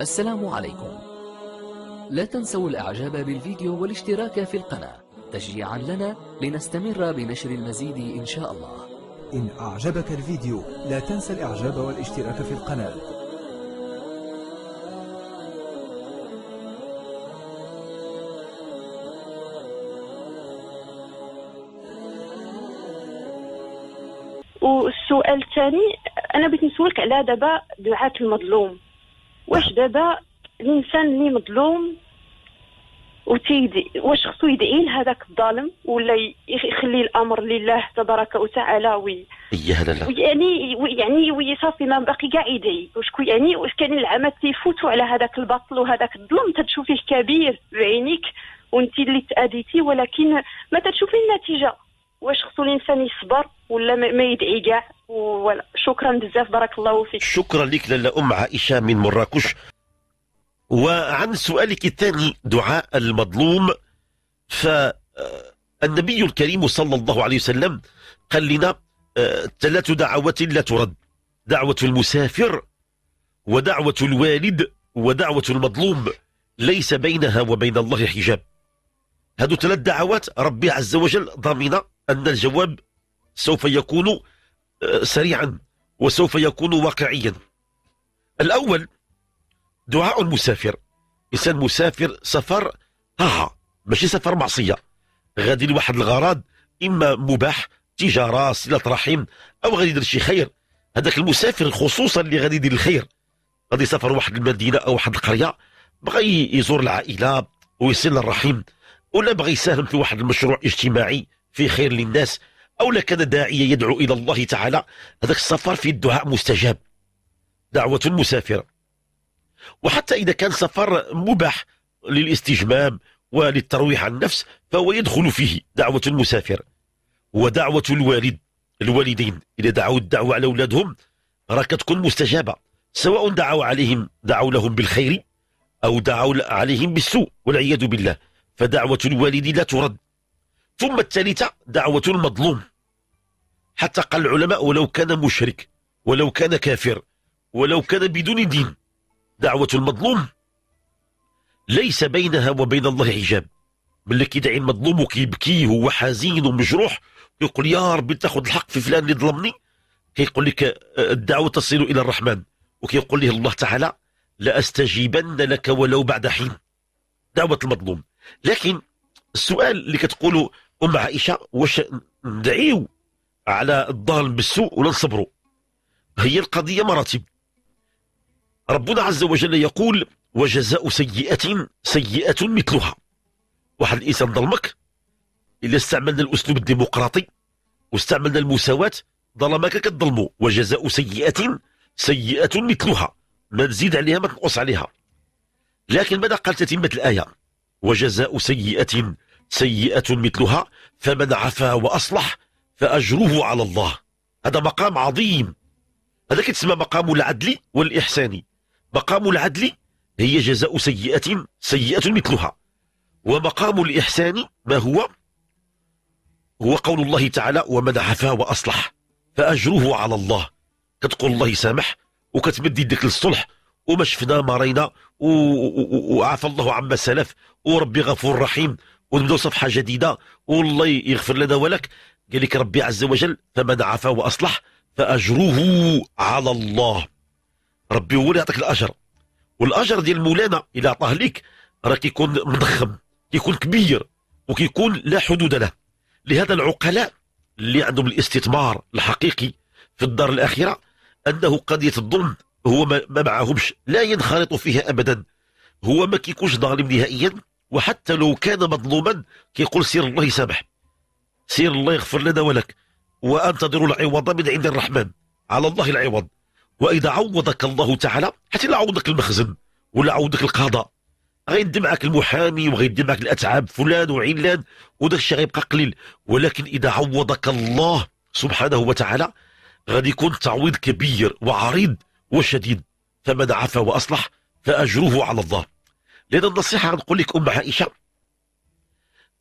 السلام عليكم لا تنسوا الإعجاب بالفيديو والاشتراك في القناة تشجيعا لنا لنستمر بنشر المزيد إن شاء الله إن أعجبك الفيديو لا تنسى الإعجاب والاشتراك في القناة والسؤال الثاني انا بغيت نسولك على دابا دعاة المظلوم واش دابا الانسان اللي مظلوم وتيدي واش خصو يدعي لهذاك الظالم ولا يخلي الامر لله تبارك وتعالى وي إيه، يعني وي يعني وي صافي ما باقي كاع يدعي واش يعني واش كاين العمل تيفوتوا على هذاك البطل وهذاك الظلم تتشوفيه كبير بعينيك وانت اللي تاديتي ولكن ما تتشوفي النتيجه واش خصو الانسان يصبر ولا ما يدعي كاع ولا شكرا بزاف بارك الله فيك شكرا لك لالا ام عائشه من مراكش وعن سؤالك الثاني دعاء المظلوم فالنبي الكريم صلى الله عليه وسلم قال لنا آه، ثلاث دعوات لا ترد دعوة المسافر ودعوة الوالد ودعوة المظلوم ليس بينها وبين الله حجاب هذو ثلاث دعوات ربي عز وجل ضامنه أن الجواب سوف يكون آه، سريعا وسوف يكون واقعيا الأول دعاء المسافر إنسان مسافر سفر ها ماشي سفر معصية غادي لواحد الغرض إما مباح تجارة صلة رحم أو غادي يدير شي خير هذاك المسافر خصوصا اللي غادي يدير الخير غادي يسافر واحد المدينة أو واحد القرية بغى يزور العائلة ويصل الرحيم ولا بغى يساهم في واحد المشروع اجتماعي في خير للناس أو لكان داعية يدعو إلى الله تعالى هذاك السفر في الدعاء مستجاب دعوة مسافرة وحتى إذا كان سفر مباح للاستجمام وللترويح عن النفس فهو يدخل فيه دعوة المسافر ودعوة الوالد الوالدين إذا دعوا الدعوة على أولادهم راه كتكون مستجابة سواء دعوا عليهم دعوا لهم بالخير أو دعوا عليهم بالسوء والعياذ بالله فدعوة الوالد لا ترد ثم الثالثة دعوة المظلوم حتى قال العلماء ولو كان مشرك ولو كان كافر ولو كان بدون دين دعوة المظلوم ليس بينها وبين الله حجاب من اللي كيدعي المظلوم وكيبكي هو حزين ومجروح يقول يا ربي تاخذ الحق في فلان اللي ظلمني كيقول لك آه، الدعوة تصل إلى الرحمن وكيقول له الله تعالى لأستجيبن لك ولو بعد حين دعوة المظلوم لكن السؤال اللي كتقوله ام عائشه واش ندعيو على الظالم بالسوء ولا نصبروا هي القضيه مراتب ربنا عز وجل يقول وجزاء سيئه سيئه مثلها واحد الانسان ظلمك الا استعملنا الاسلوب الديمقراطي واستعملنا المساواه ظلمك كتظلمو وجزاء سيئه سيئه مثلها ما نزيد عليها ما تنقص عليها لكن ماذا قالت تتمه الايه وجزاء سيئه سيئة مثلها فمن عفا وأصلح فأجره على الله هذا مقام عظيم هذا كتسمى مقام العدل والإحسان مقام العدل هي جزاء سيئة سيئة مثلها ومقام الإحسان ما هو هو قول الله تعالى ومن عفا وأصلح فأجره على الله كتقول الله سامح وكتمدي يدك للصلح وما شفنا ما رينا وعفى الله عما سلف وربي غفور رحيم ونبداو صفحه جديده والله يغفر لنا ولك قال لك ربي عز وجل فمن عفا واصلح فاجره على الله ربي هو اللي يعطيك الاجر والاجر ديال مولانا الا عطاه ليك راه كيكون مضخم كيكون كبير وكيكون لا حدود له لهذا العقلاء اللي عندهم الاستثمار الحقيقي في الدار الاخره انه قضيه الظلم هو ما معهمش لا ينخرط فيها ابدا هو ما كيكونش ظالم نهائيا وحتى لو كان مظلوما كيقول سير الله يسامح سير الله يغفر لنا ولك وانتظر العوض من عند الرحمن على الله العوض واذا عوضك الله تعالى حتى لا عوضك المخزن ولا عوضك القضاء غيدي معك المحامي وغيدي معك الاتعاب فلان وعلان وداك الشيء غيبقى قليل ولكن اذا عوضك الله سبحانه وتعالى غادي يكون تعويض كبير وعريض وشديد فمن عفا واصلح فاجره على الله لأن النصيحة غنقول لك أم عائشة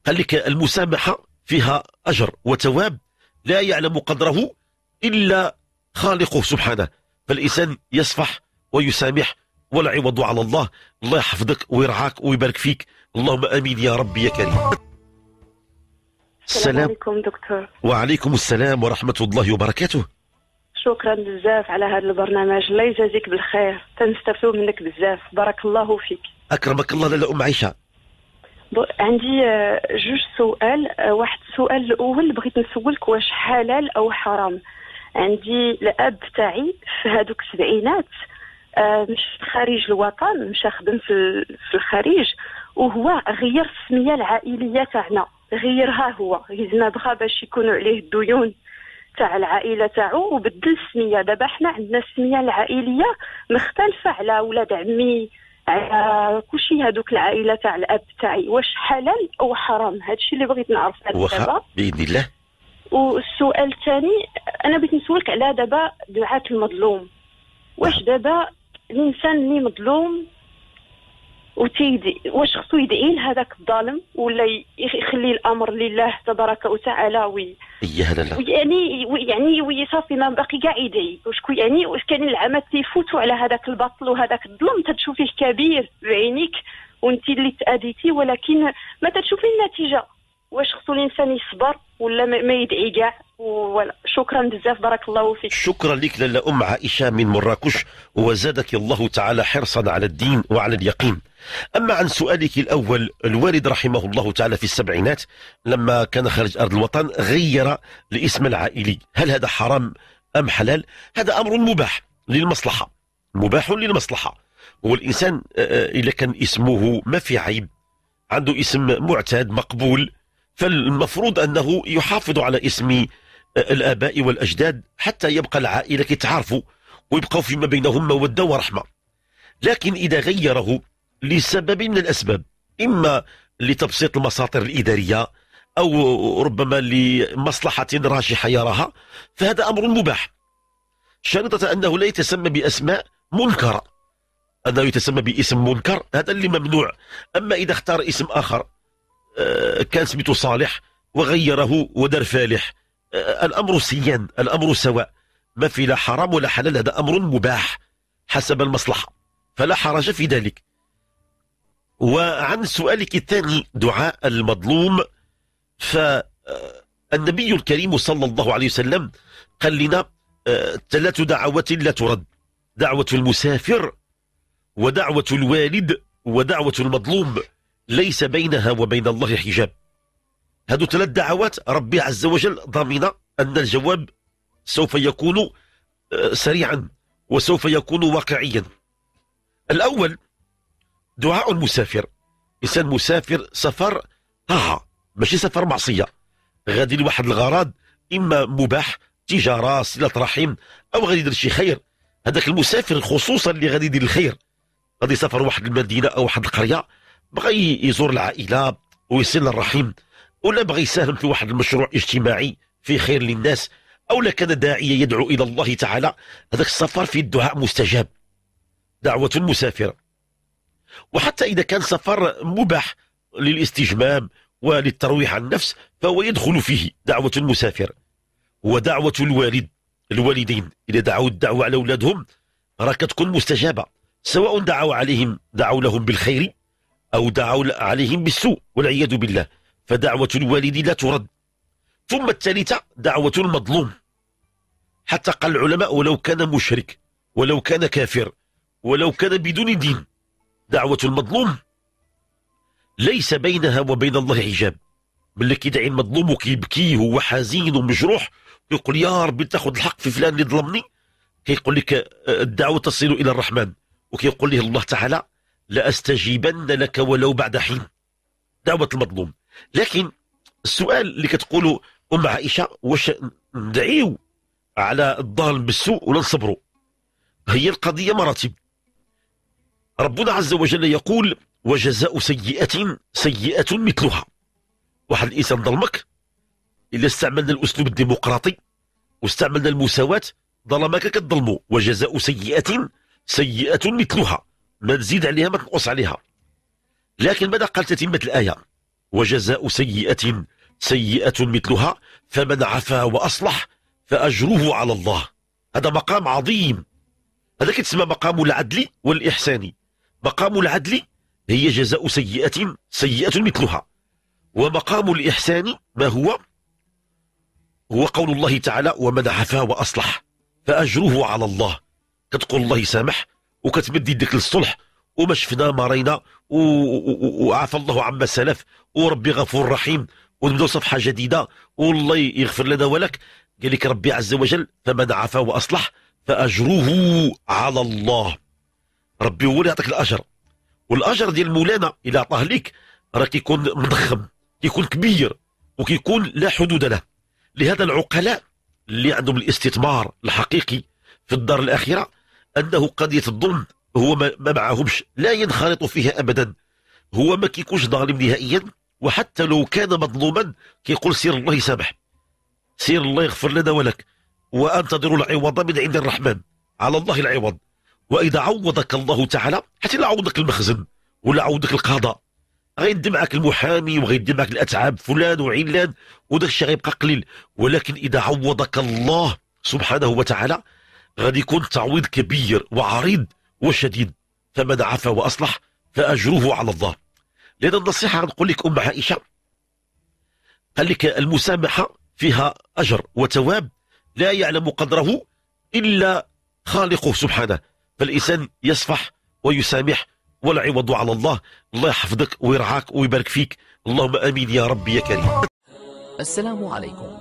قال لك المسامحة فيها أجر وتواب لا يعلم قدره إلا خالقه سبحانه فالإنسان يصفح ويسامح والعوض على الله الله يحفظك ويرعاك ويبارك فيك اللهم امين يا ربي يا كريم السلام عليكم دكتور وعليكم السلام ورحمه الله وبركاته شكرا بزاف على هذا البرنامج الله يجازيك بالخير تنستفدوا منك بزاف بارك الله فيك اكرمك الله لاله ام عائشه عندي آه، جوج سؤال آه، واحد السؤال الاول بغيت نسولك واش حلال او حرام عندي الاب تاعي في هذوك السبعينات آه، مش خارج الوطن مشى خدم في الخارج وهو غير السميه العائليه تاعنا غيرها هو غيزنا بغا باش يكونوا عليه الديون تاع العائله تاعو وبدل السميه دابا حنا عندنا السميه العائليه مختلفه على ولاد عمي على كلشي هذوك العائله تاع الاب تاعي واش حلال او حرام هادشي اللي بغيت نعرف دابا باذن الله والسؤال الثاني انا بغيت نسولك على دابا دعاة المظلوم واش دابا الانسان اللي مظلوم وتيدي واش خصو يدعي لهذاك الظالم ولا يخلي الامر لله تبارك وتعالى وي يا هذا لا يعني يعني ويا ما باقي كاع يدعي وشكون يعني واش كاين العمل تيفوتوا على هذاك البطل وهذاك الظلم تتشوفيه كبير بعينيك وانت اللي تاديتي ولكن ما تتشوفي النتيجه واش خصو الانسان يصبر ولا ما يدعي كاع ولا شكرا بزاف بارك الله فيك شكرا لك لاله ام عائشه من مراكش وزادك الله تعالى حرصا على الدين وعلى اليقين أما عن سؤالك الأول الوالد رحمه الله تعالى في السبعينات لما كان خارج أرض الوطن غير الاسم العائلي هل هذا حرام أم حلال هذا أمر مباح للمصلحة مباح للمصلحة والإنسان آه، آه، إذا كان اسمه ما في عيب عنده اسم معتاد مقبول فالمفروض أنه يحافظ على اسم آه، الآباء والأجداد حتى يبقى العائلة كيتعارفوا ويبقوا فيما بينهم مودة ورحمة لكن إذا غيره لسبب من الأسباب إما لتبسيط المساطر الإدارية أو ربما لمصلحة راجحة يراها فهذا أمر مباح شريطة أنه لا يتسمى بأسماء منكرة أنه يتسمى باسم منكر هذا اللي ممنوع أما إذا اختار اسم آخر آه، كان سميته صالح وغيره ودار فالح آه، الأمر سيان الأمر سواء ما في لا حرام ولا حلال هذا أمر مباح حسب المصلحة فلا حرج في ذلك وعن سؤالك الثاني دعاء المظلوم فالنبي الكريم صلى الله عليه وسلم قال لنا ثلاث آه، دعوات لا ترد دعوة المسافر ودعوة الوالد ودعوة المظلوم ليس بينها وبين الله حجاب هذو ثلاث دعوات ربي عز وجل ضامن أن الجواب سوف يكون آه، سريعا وسوف يكون واقعيا الأول دعاء المسافر انسان مسافر سفر طاعه ماشي سفر معصيه غادي لواحد الغرض اما مباح تجاره صله رحم او غادي يدير شي خير هذاك المسافر خصوصا اللي غادي يدير الخير غادي يسافر واحد المدينه او واحد القريه بغى يزور العائله ويصل الرحيم ولا بغى يساهم في واحد المشروع اجتماعي في خير للناس او لا كان داعيا يدعو الى الله تعالى هذاك السفر في الدعاء مستجاب دعوه المسافر وحتى إذا كان سفر مباح للاستجمام وللترويح عن النفس فهو يدخل فيه دعوة المسافر ودعوة الوالد الوالدين إذا دعوا الدعوة على أولادهم راك تكون مستجابة سواء دعوا عليهم دعوا لهم بالخير أو دعوا عليهم بالسوء والعياذ بالله فدعوة الوالد لا ترد ثم الثالثة دعوة المظلوم حتى قال العلماء ولو كان مشرك ولو كان كافر ولو كان بدون دين دعوة المظلوم ليس بينها وبين الله حجاب من اللي كيدعي المظلوم وكيبكي هو حزين ومجروح ويقول يا ربي تاخذ الحق في فلان اللي ظلمني كيقول لك آه، الدعوة تصل إلى الرحمن وكيقول له الله تعالى لأستجيبن لك ولو بعد حين دعوة المظلوم لكن السؤال اللي كتقوله أم عائشة واش ندعيو على الظالم بالسوء ولا نصبروا هي القضية مراتب ربنا عز وجل يقول وجزاء سيئة سيئة مثلها واحد الإنسان ظلمك إلا استعملنا الأسلوب الديمقراطي واستعملنا المساواة ظلمك كتظلمو وجزاء سيئة سيئة مثلها ما نزيد عليها ما تنقص عليها لكن ماذا قال تتمة الآية وجزاء سيئة سيئة مثلها فمن عفا وأصلح فأجره على الله هذا مقام عظيم هذا كتسمى مقام العدل والإحسان مقام العدل هي جزاء سيئة سيئة مثلها ومقام الإحسان ما هو هو قول الله تعالى ومن عفا وأصلح فأجره على الله كتقول الله سامح وكتمد يدك للصلح وما شفنا ما رينا وعفى الله عما سلف وربي غفور رحيم ونبداو صفحه جديده والله يغفر لنا ولك قال لك ربي عز وجل فمن عفا واصلح فاجره على الله ربي هو اللي يعطيك الاجر والاجر ديال مولانا الا عطاه ليك راه كيكون مضخم كيكون كبير وكيكون لا حدود له لهذا العقلاء اللي عندهم الاستثمار الحقيقي في الدار الاخره انه قضيه الظلم هو ما معهمش لا ينخرط فيها ابدا هو ما كيكونش ظالم نهائيا وحتى لو كان مظلوما كيقول سير الله يسامح سير الله يغفر لنا ولك وانتظر العوض من عند الرحمن على الله العوض واذا عوضك الله تعالى حتى لا عوضك المخزن ولا عوضك القضاء غيدي معك المحامي وغيدي معك الاتعاب فلان وعلان وداك الشيء غيبقى قليل ولكن اذا عوضك الله سبحانه وتعالى غادي يكون تعويض كبير وعريض وشديد فمن عفا واصلح فاجره على الله لان النصيحه غنقول لك ام عائشه قال لك المسامحه فيها اجر وتواب لا يعلم قدره الا خالقه سبحانه فالإنسان يصفح ويسامح ولا عوض على الله الله يحفظك ويرعاك ويبارك فيك اللهم امين يا ربي يا كريم السلام عليكم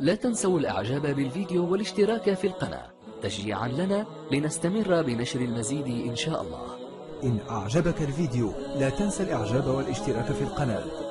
لا تنسوا الاعجاب بالفيديو والاشتراك في القناة تشجيعا لنا لنستمر بنشر المزيد ان شاء الله ان اعجبك الفيديو لا تنسى الاعجاب والاشتراك في القناة